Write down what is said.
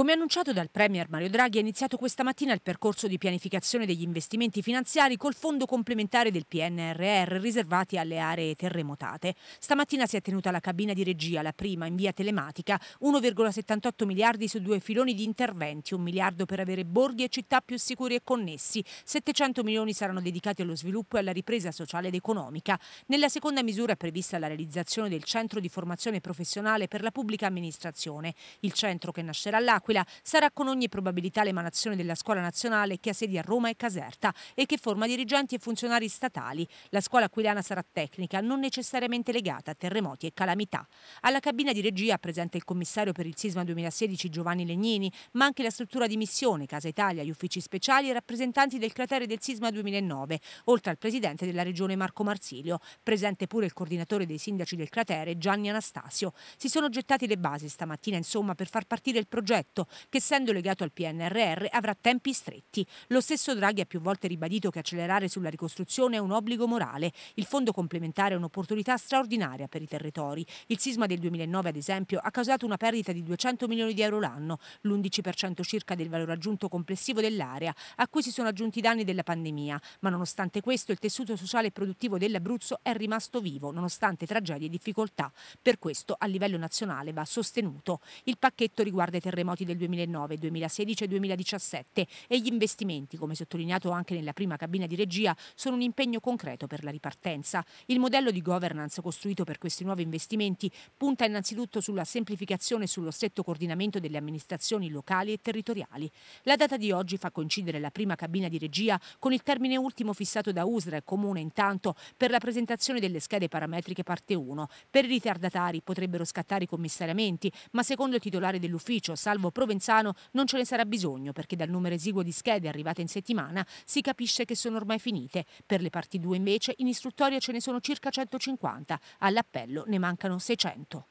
Come annunciato dal Premier Mario Draghi è iniziato questa mattina il percorso di pianificazione degli investimenti finanziari col fondo complementare del PNRR riservati alle aree terremotate. Stamattina si è tenuta la cabina di regia, la prima in via telematica, 1,78 miliardi su due filoni di interventi, un miliardo per avere borghi e città più sicuri e connessi, 700 milioni saranno dedicati allo sviluppo e alla ripresa sociale ed economica. Nella seconda misura è prevista la realizzazione del centro di formazione professionale per la pubblica amministrazione, il centro che nascerà all'Aquila dell'Aquila sarà con ogni probabilità l'emanazione della scuola nazionale che ha sedi a Roma e Caserta e che forma dirigenti e funzionari statali. La scuola aquilana sarà tecnica, non necessariamente legata a terremoti e calamità. Alla cabina di regia presente il commissario per il sisma 2016 Giovanni Legnini, ma anche la struttura di missione, Casa Italia, gli uffici speciali e rappresentanti del cratere del sisma 2009, oltre al presidente della regione Marco Marsilio, presente pure il coordinatore dei sindaci del cratere Gianni Anastasio. Si sono gettate le basi stamattina insomma per far partire il progetto progetto, che essendo legato al PNRR avrà tempi stretti. Lo stesso Draghi ha più volte ribadito che accelerare sulla ricostruzione è un obbligo morale. Il fondo complementare è un'opportunità straordinaria per i territori. Il sisma del 2009, ad esempio, ha causato una perdita di 200 milioni di euro l'anno, l'11% circa del valore aggiunto complessivo dell'area, a cui si sono aggiunti i danni della pandemia. Ma nonostante questo, il tessuto sociale e produttivo dell'Abruzzo è rimasto vivo, nonostante tragedie e difficoltà. Per questo, a livello nazionale, va sostenuto. Il pacchetto riguarda i terremoti noti del 2009, 2016 e 2017 e gli investimenti, come sottolineato anche nella prima cabina di regia, sono un impegno concreto per la ripartenza. Il modello di governance costruito per questi nuovi investimenti punta innanzitutto sulla semplificazione e sullo stretto coordinamento delle amministrazioni locali e territoriali. La data di oggi fa coincidere la prima cabina di regia con il termine ultimo fissato da USRA e Comune intanto per la presentazione delle schede parametriche parte 1. Per i ritardatari potrebbero scattare i commissariamenti, ma secondo il titolare dell'ufficio, salvo provenzano non ce ne sarà bisogno perché dal numero esiguo di schede arrivate in settimana si capisce che sono ormai finite. Per le parti 2 invece in istruttoria ce ne sono circa 150, all'appello ne mancano 600.